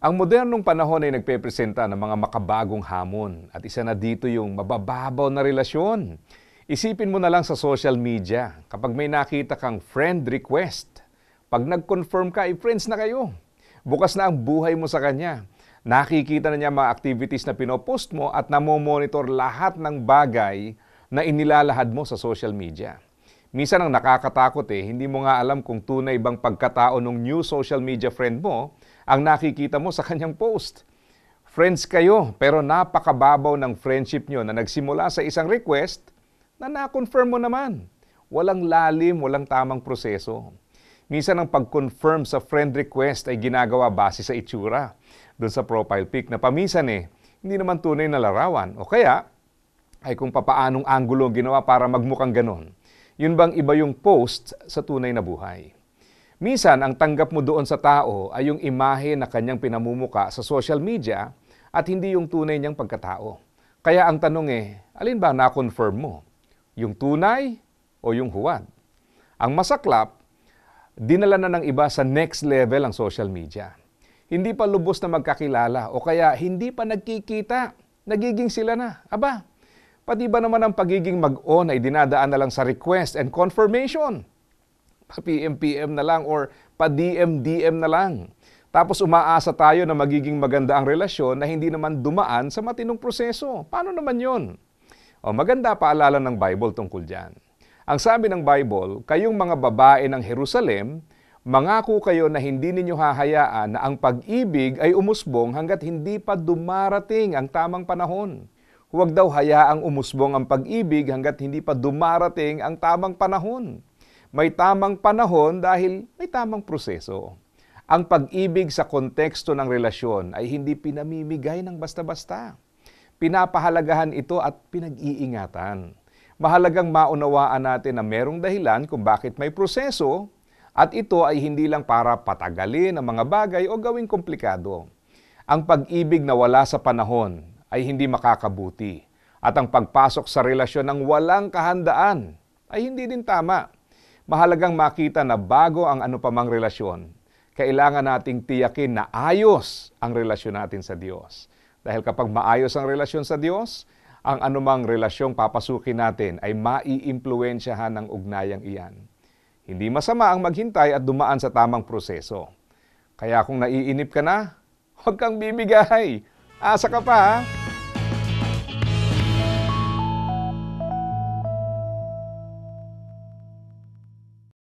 Ang modernong panahon ay nagpepresenta ng mga makabagong hamon at isa na dito yung mabababaw na relasyon. Isipin mo na lang sa social media, kapag may nakita kang friend request, pag nag-confirm ka, ay friends na kayo. Bukas na ang buhay mo sa kanya. Nakikita na niya mga activities na pinopost mo at namomonitor lahat ng bagay na inilalahad mo sa social media. Minsan ang nakakatakot eh, hindi mo nga alam kung tunay bang pagkatao ng new social media friend mo ang nakikita mo sa kanyang post. Friends kayo, pero napakababaw ng friendship nyo na nagsimula sa isang request na na-confirm mo naman. Walang lalim, walang tamang proseso. Minsan ang pag-confirm sa friend request ay ginagawa base sa itsura doon sa profile pic na paminsan eh, hindi naman tunay na larawan. O kaya, ay kung papaanong anggulo ginawa para magmukhang ganon. Yun bang iba yung post sa tunay na buhay? Minsan, ang tanggap mo doon sa tao ay yung imahe na kanyang pinamumuka sa social media at hindi yung tunay niyang pagkatao. Kaya ang tanong eh, alin ba na-confirm mo? Yung tunay o yung huwad? Ang masaklap, dinala na ng iba sa next level ang social media. Hindi pa lubos na magkakilala o kaya hindi pa nagkikita, nagiging sila na. Aba, pati ba naman ang pagiging mag-on ay dinadaan na lang sa request and confirmation? pa-PM-PM na lang or pa-DM-DM na lang. Tapos umaasa tayo na magiging maganda ang relasyon na hindi naman dumaan sa matinong proseso. Paano naman yon? O maganda paalala ng Bible tungkol dyan. Ang sabi ng Bible, kayong mga babae ng Jerusalem, mangako kayo na hindi ninyo hahayaan na ang pag-ibig ay umusbong hanggat hindi pa dumarating ang tamang panahon. Huwag daw hayaang umusbong ang pag-ibig hanggat hindi pa dumarating ang tamang panahon. May tamang panahon dahil may tamang proseso. Ang pag-ibig sa konteksto ng relasyon ay hindi pinamimigay ng basta-basta. Pinapahalagahan ito at pinag-iingatan. Mahalagang maunawaan natin na merong dahilan kung bakit may proseso at ito ay hindi lang para patagalin ang mga bagay o gawing komplikado. Ang pag-ibig na wala sa panahon ay hindi makakabuti at ang pagpasok sa relasyon ng walang kahandaan ay hindi din tama mahalagang makita na bago ang ano pamang relasyon, kailangan nating tiyakin na ayos ang relasyon natin sa Diyos. Dahil kapag maayos ang relasyon sa Diyos, ang anumang relasyong papasukin natin ay maiimpluensyahan ng ugnayang iyan. Hindi masama ang maghintay at dumaan sa tamang proseso. Kaya kung naiinip ka na, huwag kang bibigay. Asa ka pa, ha?